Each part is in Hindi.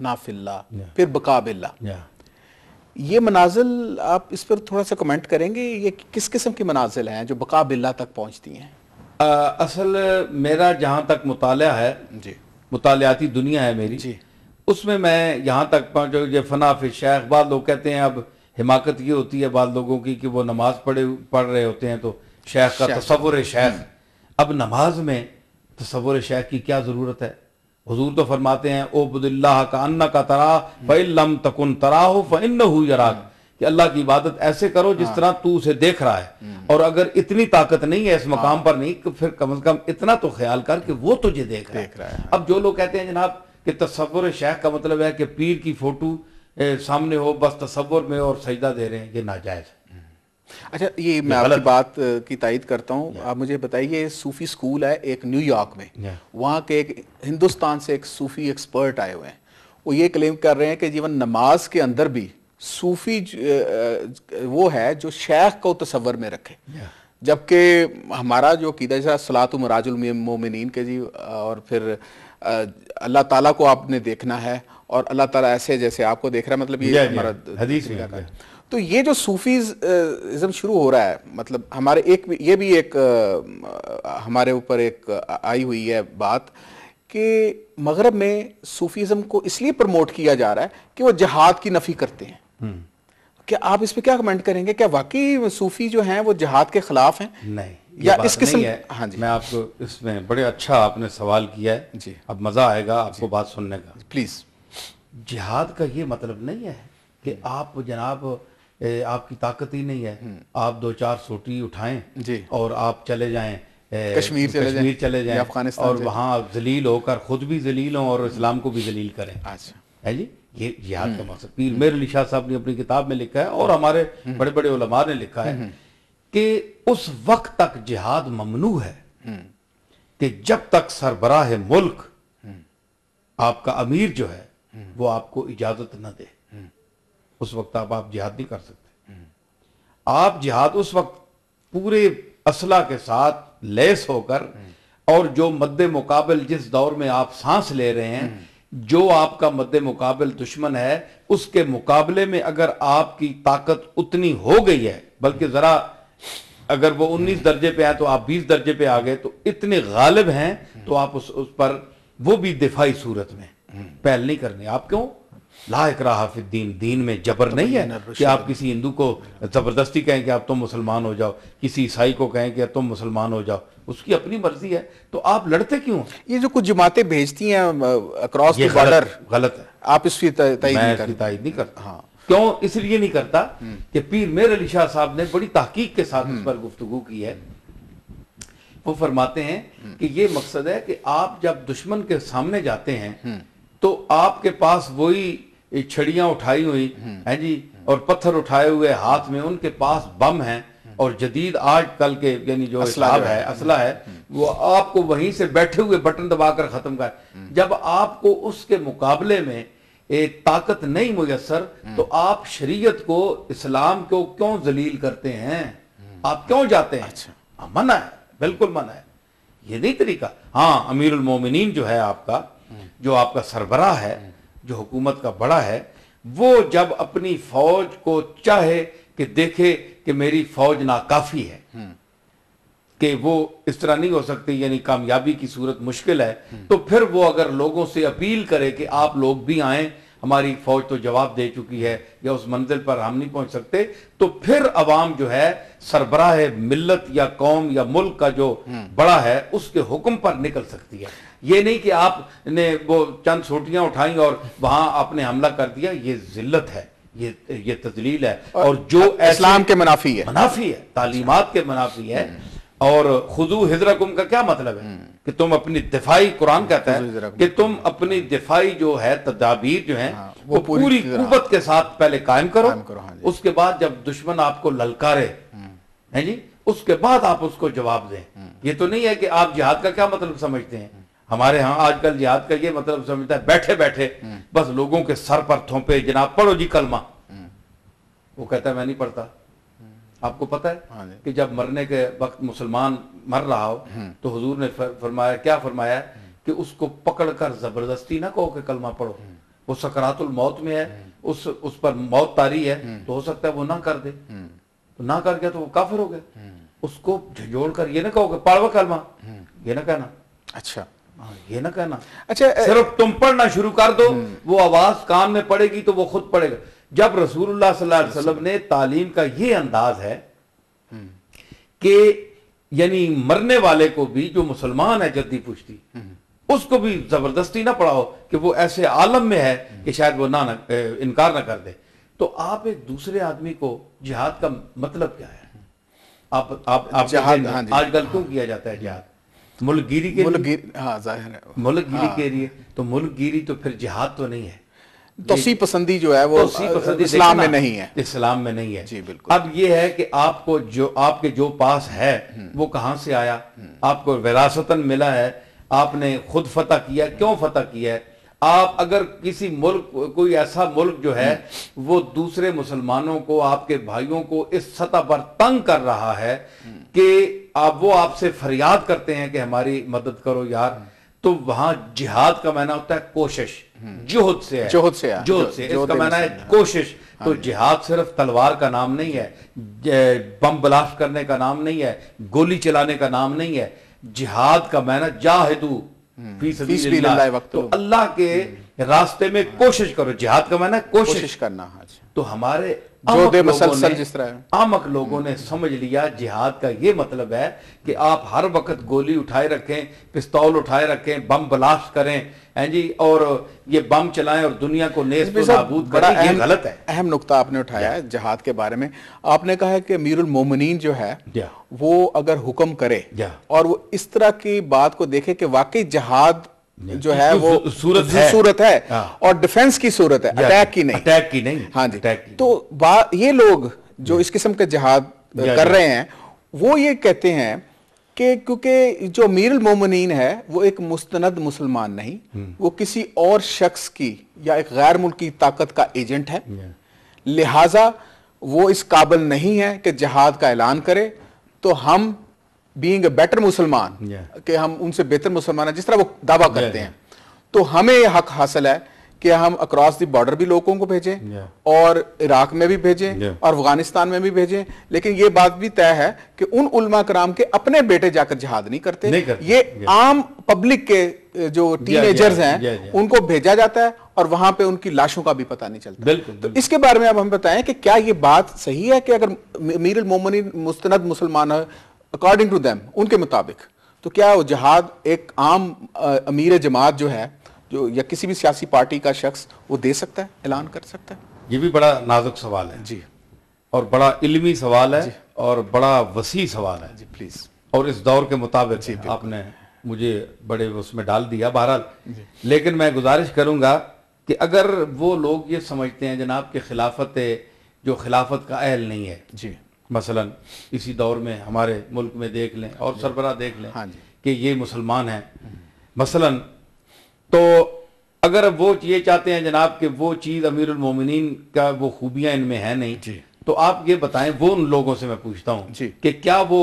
फनाफिल्ला फिर बकाबिल्ला ये मनाजिल आप इस पर थोड़ा सा कमेंट करेंगे ये किस किस्म की मनाजिल हैं जो बकाबिल्ला तक पहुँचती हैं असल मेरा जहाँ तक मुताल है जी मुतालियाती दुनिया है मेरी जी उसमें मैं यहाँ तक पहुँच ये फ़ना शेख बाद लोग कहते हैं अब हिमाकत ये होती है बाद लोगों की कि वो नमाज पढ़े पढ़ रहे होते हैं तो शेख का तस्वुर शेख हम्म। अब नमाज में तस्वुर शेख की क्या ज़रूरत है हुजूर तो फरमाते हैं ओ बुद्ला का अन्ना का तरा फम तकुन तरा हो फ़न हो कि अल्लाह की इबादत ऐसे करो जिस हाँ। तरह तू उसे देख रहा है हम्म। और अगर इतनी ताकत नहीं है इस हाँ। मकाम पर नहीं फिर कम अज कम इतना तो ख्याल कर कि वो तुझे देख रहा है, रहा है। हाँ। अब जो लोग कहते हैं जनाब कि तस्वुर शेख का मतलब है कि पीर की फोटो सामने हो बस तस्वुर में और सजदा दे रहे हैं ये नाजायज़ है अच्छा ये मैं आपकी बात की तायद करता हूँ आप मुझे बताइए सूफ़ी स्कूल है एक न्यूयॉर्क में वहाँ के एक हिंदुस्तान से एक सूफ़ी एक्सपर्ट आए हुए हैं वो ये क्लेम कर रहे हैं कि जीवन नमाज के अंदर भी सूफ़ी वो है जो शेख को तस्वर में रखे जबकि हमारा जो कीदा जैसा सलात मराजुलमिन के जी और फिर अल्लाह ताला को आपने देखना है और अल्लाह ताला ऐसे जैसे आपको देख रहा है मतलब ये हमारा हदीस में तो ये जो सूफीज़म शुरू हो रहा है मतलब हमारे एक ये भी एक हमारे ऊपर एक आई हुई है बात कि मगरब में सूफीज़म को इसलिए प्रमोट किया जा रहा है कि वो जहाद की नफ़ी करते हैं हम्म। क्या आप इस पर क्या कमेंट करेंगे क्या वाकई सूफी जो हैं वो जहाद के खिलाफ हैं नहीं या इस किस्म है हाँ जी मैं आपको इसमें बड़े अच्छा आपने सवाल किया है जी अब मज़ा आएगा आपको बात सुनने का प्लीज़ जिहाद का ये मतलब नहीं है कि हम्म। आप जनाब आपकी ताकत ही नहीं है हम्म। आप दो चार सोटी उठाएं और आप चले जाएं कश्मीर चले कश्मीर चले जाएं अफगानिस्तान और वहाँ आप जलील होकर खुद भी जलील हों और इस्लाम को भी जलील करें अच्छा है जी ये याद हम्म। का मकसद पीर हम्म। मेर अली शाह साहब ने अपनी किताब में लिखा है और हमारे बड़े बड़े उलमा ने लिखा है कि उस वक्त तक जिहाद ममनू है कि जब तक सरबराह मुल्क आपका अमीर जो है वो आपको इजाजत ना दे उस वक्त आप आप जिहाद नहीं कर सकते आप जिहाद उस वक्त पूरे असला के साथ लेस होकर और जो मद्दे मुकाबल जिस दौर में आप सांस ले रहे हैं जो आपका मद्दे मुकाबल दुश्मन है उसके मुकाबले में अगर आपकी ताकत उतनी हो गई है बल्कि ज़रा अगर वो 19 दर्जे पे आए तो आप 20 दर्जे पे आ गए तो इतने गालिब हैं तो आप उस उस पर वो भी दिफाई सूरत में पहल नहीं करनी आप क्यों लायक रहा फिर दीन दीन में जबर तो नहीं है कि आप किसी हिंदू को ज़बरदस्ती कहें कि आप तुम तो मुसलमान हो जाओ किसी ईसाई को कहें कि तुम तो मुसलमान हो जाओ उसकी अपनी मर्जी है तो आप लड़ते क्यों ये जो कुछ जमातें भेजती हैं अक्रॉस ये बॉर्डर गलत है आप इसकी तयद नहीं करता हाँ क्यों इसलिए नहीं करता हम्म। कि पीर मेर अली शाह साहब ने बड़ी तहकीक के साथ इस हम्म। पर गुफ्तु की है वो फरमाते हैं हम्म। कि ये मकसद है कि आप जब दुश्मन के सामने जाते हैं तो आपके पास वही छड़ियां उठाई हुई हम्म। है जी और पत्थर उठाए हुए हाथ में उनके पास बम है हम्म। और जदीद आज कल के यानी जो है, है असला है हम्म। वो आपको वहीं से बैठे हुए बटन दबाकर खत्म कर जब आपको उसके मुकाबले में एक ताकत नहीं मुयसर तो आप शरीयत को इस्लाम को क्यों जलील करते हैं आप क्यों जाते हैं अच्छा। हाँ, मना है बिल्कुल मना है ये नहीं तरीका हाँ अमीर उलमोमिन जो है आपका जो आपका सरबरा है जो हुकूमत का बड़ा है वो जब अपनी फौज को चाहे कि देखे कि मेरी फौज नाकाफी है कि वो इस तरह नहीं हो सकती यानी कामयाबी की सूरत मुश्किल है तो फिर वो अगर लोगों से अपील करे कि आप लोग भी आए हमारी फौज तो जवाब दे चुकी है या उस मंजिल पर हम नहीं पहुंच सकते तो फिर अवाम जो है सरबराह मिल्लत या कौम या मुल्क का जो हम्म। बड़ा है उसके हुक्म पर निकल सकती है ये नहीं कि आपने वो चंद सोटियां उठाई और वहां आपने हमला कर दिया ये जिल्लत है ये ये तजलील है और, और जो इस्लाम के मुनाफी है मुनाफी है तालीमत के मुनाफी है और खुदू हिजरकुम का क्या मतलब है कि तुम अपनी दिफाई कुरान कहता है कि तुम अपनी दिफाई जो है तदाबीर जो है हाँ, वो, पूरी कुत के साथ पहले कायम करो, हाँ उसके बाद जब दुश्मन आपको ललकारे हम्म। है जी उसके बाद आप उसको जवाब दें हम्म। ये तो नहीं है कि आप जिहाद का क्या मतलब समझते हैं हमारे यहाँ आजकल याद का ये मतलब समझता है बैठे बैठे हम्म। बस लोगों के सर पर थोपे जनाब पढ़ो जी कलमा हम्म। वो कहता है मैं नहीं पढ़ता हम्म। आपको पता है हाँ कि जब मरने के वक्त मुसलमान मर रहा हो तो हुजूर ने फरमाया क्या फरमाया कि उसको पकड़कर जबरदस्ती ना कहो कि कलमा पढ़ो वो सकरातुल मौत में है उस उस पर मौत तारी है तो हो सकता है वो ना कर दे तो ना कर गया तो वो काफिर हो गया उसको झंझोड़ कर ये ना कहो कि पढ़वा कलमा ये ना कहना अच्छा हाँ, ये ना कहना अच्छा सिर्फ तुम पढ़ना शुरू कर दो हम्म। वो आवाज कान में पड़ेगी तो वो खुद पड़ेगा जब रसूलुल्लाह सल्लल्लाहु अलैहि वसल्लम ने तालीम का ये अंदाज है हम्म। कि यानी मरने वाले को भी जो मुसलमान है जद्दी पुश्ती हम्म। उसको भी जबरदस्ती ना पढ़ाओ कि वो ऐसे आलम में है कि शायद वो ना, इनकार ना कर दे तो आप एक दूसरे आदमी को जिहाद का मतलब क्या है आप आप, आप हाँ आजकल क्यों हाँ। किया जाता है जिहाद मुल्क गिरी के मुल्क हाँ मुल्क गिरी हाँ। के लिए तो मुल्क गिरी तो फिर जिहाद तो नहीं है तोसी पसंदी जो है वो पसंदी इस्लाम में नहीं है इस्लाम में नहीं है जी बिल्कुल अब ये है कि आपको जो आपके जो पास है हम्म। वो कहाँ से आया हम्म। आपको विरासतन मिला है आपने खुद फतह किया क्यों फतह किया है आप अगर किसी मुल्क कोई ऐसा मुल्क जो है हम्म। वो दूसरे मुसलमानों को आपके भाइयों को इस सतह पर तंग कर रहा है कि आप वो आपसे फरियाद करते हैं कि हमारी मदद करो यार तो वहां जिहाद का मायना होता है कोशिश जोहद से है जोहद हाँ। से है जोहद से इसका मायना है कोशिश हाँ तो जिहाद सिर्फ तलवार का नाम नहीं है बम ब्लास्ट करने का नाम नहीं है गोली चलाने का नाम नहीं है जिहाद का मायना जाहिदू हम्म। तो अल्लाह के हम्म। रास्ते में हाँ। कोशिश करो जिहाद का मायना कोशिश करना तो हमारे जोधे मसलसल जिस तरह आमक लोगों ने समझ लिया जिहाद का ये मतलब है कि आप हर वक्त गोली उठाए रखें पिस्तौल उठाए रखें बम ब्लास्ट करें हैं जी और ये बम चलाएं और दुनिया को नेस नाबूद बड़ा गलत है अहम नुकता आपने उठाया है जहाद के बारे में आपने कहा है कि मीरुल मोमिनीन जो है वो अगर हुक्म करे और वो इस तरह की बात को देखे कि वाकई जहाद जो है वो सूरत है सूरत है हाँ। और डिफेंस की सूरत है अटैक की नहीं अटैक की नहीं हाँ जी अटैक तो ये लोग जो इस किस्म के जहाद कर रहे हैं वो ये कहते हैं कि क्योंकि जो अमीर मोमिन है वो एक मुस्तनद मुसलमान नहीं हम्म। वो किसी और शख्स की या एक गैर मुल्की ताकत का एजेंट है लिहाजा वो इस काबिल नहीं है कि जहाद का ऐलान करे तो हम बींग बेटर मुसलमान कि हम उनसे बेहतर मुसलमान हैं जिस तरह वो दावा करते हैं तो हमें यह हक हासिल है कि हम अक्रॉस द बॉर्डर भी लोगों को भेजें और इराक में भी भेजें और अफगानिस्तान में भी भेजें लेकिन ये बात भी तय है कि उन उलमा कराम के अपने बेटे जाकर जहाद नहीं करते, नहीं करते। ये आम पब्लिक के जो टीनेजर्स हैं उनको भेजा जाता है और वहां पे उनकी लाशों का भी पता नहीं चलता बिल्कुल, तो इसके बारे में अब हम बताएं कि क्या ये बात सही है कि अगर मीर मोमिन मुस्तनद मुसलमान अकॉर्डिंग टू दैम उनके मुताबिक तो क्या वो जहाद एक आम अमीर जमात जो है जो या किसी भी सियासी पार्टी का शख्स वो दे सकता है ऐलान कर सकता है ये भी बड़ा नाजुक सवाल है जी और बड़ा इलमी सवाल है और बड़ा वसी सवाल है जी प्लीज़ और इस दौर के मुताबिक जी आपने मुझे बड़े उसमें डाल दिया बहरहाल लेकिन मैं गुजारिश करूंगा कि अगर वो लोग ये समझते हैं जनाब के खिलाफत जो खिलाफत का अहल नहीं है जी मसलन इसी दौर में हमारे मुल्क में देख लें और सरबरा देख लें हाँ कि ये मुसलमान हैं हम्म। मसलन तो अगर वो ये चाहते हैं जनाब कि वो चीज़ अमीरमिन का वो खूबियाँ इनमें है नहीं तो आप ये बताएं वो उन लोगों से मैं पूछता हूँ कि क्या वो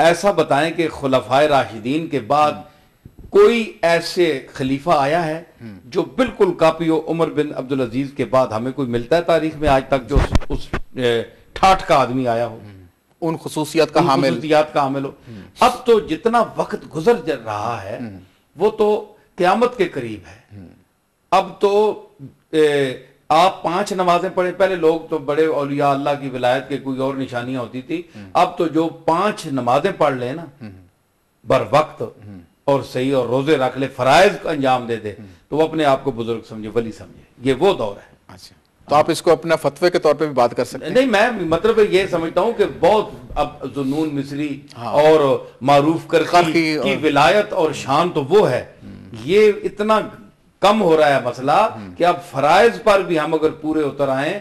ऐसा बताएं कि खुलफा राशिदीन के बाद हम्म। कोई ऐसे खलीफा आया है हम्म। जो बिल्कुल कापी हो उमर बिन अब्दुल अजीज के बाद हमें कोई मिलता है तारीख में आज तक जो उस, उस ए, ठाठ का आदमी आया हो हम्म। उन खसूसियात का हामिल का हामिल हो हम्म। अब तो जितना वक्त गुजर रहा है हम्म। वो तो क्यामत के करीब है अब तो ए, आप पांच नमाजें पढ़े पहले लोग तो बड़े औलिया अल्लाह की विलायत के कोई और निशानियां होती थी अब तो जो पांच नमाजें पढ़ ले ना बर वक्त और सही और रोजे रख ले फराइज अंजाम दे दे तो वो अपने आप को बुजुर्ग समझे वली समझे ये वो दौर है अच्छा तो आप इसको अपना फतवे के तौर पे भी बात कर सकते हैं नहीं मैं मतलब ये समझता हूँ कि बहुत अब जुनून मिसरी हाँ। और मारूफ कर की, की विलायत और शान तो वो है ये इतना कम हो रहा है मसला कि अब फराइज पर भी हम अगर पूरे उतर आए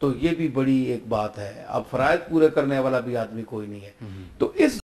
तो ये भी बड़ी एक बात है अब फराइज पूरे करने वाला भी आदमी कोई नहीं है हम्म। तो इस